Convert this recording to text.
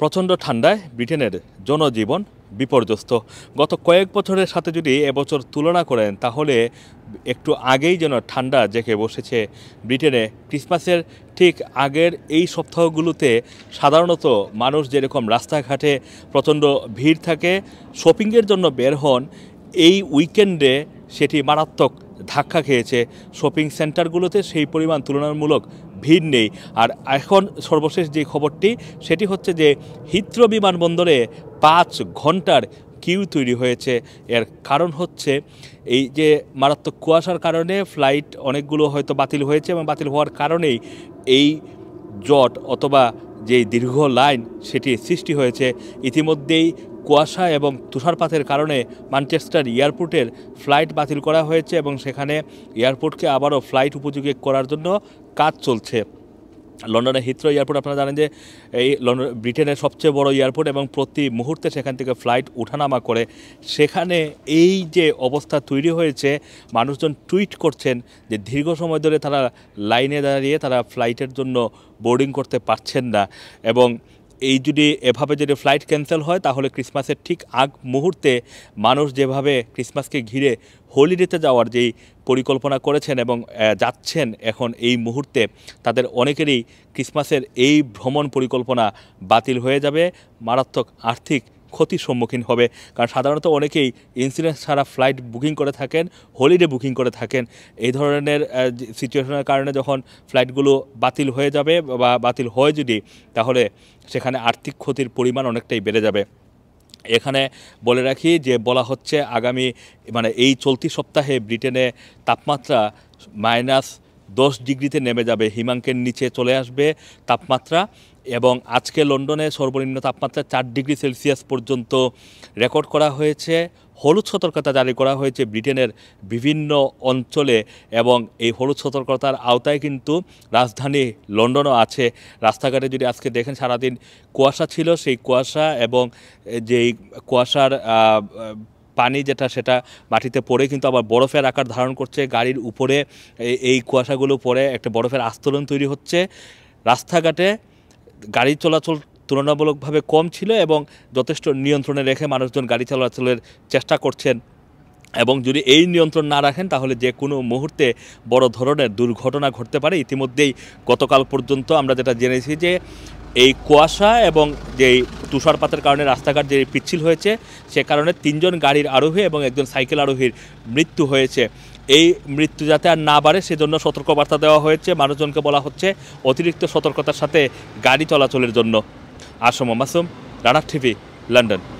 প্রচণ্ড ঠান্ডায় ব্রিটেনের জনজীবন বিপর্যস্ত গত কয়েক বছরের সাথে যদি এবছর তুলনা করেন তাহলে একটু আগেই যেন ঠান্ডা জেঁকে বসেছে ব্রিটেনে ক্রিসমাসের ঠিক আগের এই সপ্তাহগুলোতে সাধারণত মানুষ যেরকম রাস্তাঘাটে প্রচণ্ড ভিড় থাকে শপিংয়ের জন্য বের হন এই উইকেন্ডে সেটি মারাত্মক ধাক্কা খেয়েছে শপিং সেন্টারগুলোতে সেই পরিমাণ তুলনামূলক ভিড় নেই আর এখন সর্বশেষ যে খবরটি সেটি হচ্ছে যে হিত্র বিমানবন্দরে পাঁচ ঘন্টার কিউ তৈরি হয়েছে এর কারণ হচ্ছে এই যে মারাত্মক কুয়াশার কারণে ফ্লাইট অনেকগুলো হয়তো বাতিল হয়েছে এবং বাতিল হওয়ার কারণেই এই জট অথবা যে দীর্ঘ লাইন সেটি সৃষ্টি হয়েছে ইতিমধ্যেই কুয়াশা এবং তুষারপাতের কারণে মানচেস্টার এয়ারপোর্টের ফ্লাইট বাতিল করা হয়েছে এবং সেখানে এয়ারপোর্টকে আবারও ফ্লাইট উপযোগী করার জন্য কাজ চলছে লন্ডনের হিত্র এয়ারপোর্ট আপনারা জানেন যে এই লন্ডন ব্রিটেনের সবচেয়ে বড় এয়ারপোর্ট এবং প্রতি মুহূর্তে সেখান থেকে ফ্লাইট ওঠানামা করে সেখানে এই যে অবস্থা তৈরি হয়েছে মানুষজন টুইট করছেন যে দীর্ঘ সময় ধরে তারা লাইনে দাঁড়িয়ে তারা ফ্লাইটের জন্য বোর্ডিং করতে পারছেন না এবং এই যদি এভাবে যদি ফ্লাইট ক্যান্সেল হয় তাহলে ক্রিসমাসের ঠিক আগ মুহূর্তে মানুষ যেভাবে ক্রিসমাসকে ঘিরে হোলিডেতে যাওয়ার যেই পরিকল্পনা করেছেন এবং যাচ্ছেন এখন এই মুহূর্তে তাদের অনেকেরই ক্রিসমাসের এই ভ্রমণ পরিকল্পনা বাতিল হয়ে যাবে মারাত্মক আর্থিক ক্ষতির সম্মুখীন হবে কারণ সাধারণত অনেকেই ইন্স্যুরেন্স ছাড়া ফ্লাইট বুকিং করে থাকেন হলিডে বুকিং করে থাকেন এই ধরনের সিচুয়েশনের কারণে যখন ফ্লাইটগুলো বাতিল হয়ে যাবে বা বাতিল হয় যদি তাহলে সেখানে আর্থিক ক্ষতির পরিমাণ অনেকটাই বেড়ে যাবে এখানে বলে রাখি যে বলা হচ্ছে আগামী মানে এই চলতি সপ্তাহে ব্রিটেনে তাপমাত্রা মাইনাস দশ ডিগ্রিতে নেমে যাবে হিমাঙ্কের নিচে চলে আসবে তাপমাত্রা এবং আজকে লন্ডনে সর্বনিম্ন তাপমাত্রা চার ডিগ্রি সেলসিয়াস পর্যন্ত রেকর্ড করা হয়েছে হলুদ সতর্কতা জারি করা হয়েছে ব্রিটেনের বিভিন্ন অঞ্চলে এবং এই হলুদ সতর্কতার আওতায় কিন্তু রাজধানী লন্ডনও আছে রাস্তাঘাটে যদি আজকে দেখেন সারাদিন কুয়াশা ছিল সেই কুয়াশা এবং যেই কুয়াশার পানি যেটা সেটা মাটিতে পড়ে কিন্তু আবার বরফের আকার ধারণ করছে গাড়ির উপরে এই কুয়াশাগুলো পরে একটা বরফের আস্তোলন তৈরি হচ্ছে রাস্তাঘাটে গাড়ি চলাচল তুলনামূলকভাবে কম ছিল এবং যথেষ্ট নিয়ন্ত্রণে রেখে মানুষজন গাড়ি চলাচলের চেষ্টা করছেন এবং যদি এই নিয়ন্ত্রণ না রাখেন তাহলে যে কোনো মুহূর্তে বড় ধরনের দুর্ঘটনা ঘটতে পারে ইতিমধ্যেই গতকাল পর্যন্ত আমরা যেটা জেনেছি যে এই কুয়াশা এবং যেই তুষারপাতের কারণে রাস্তাঘাট যে পিচ্ছিল হয়েছে সে কারণে তিনজন গাড়ির আরোহী এবং একজন সাইকেল আরোহীর মৃত্যু হয়েছে এই মৃত্যু যাতে আর না বাড়ে সেজন্য সতর্কবার্তা দেওয়া হয়েছে মানুষজনকে বলা হচ্ছে অতিরিক্ত সতর্কতার সাথে গাড়ি চলাচলের জন্য আসম মাসুম রানার টিভি লন্ডন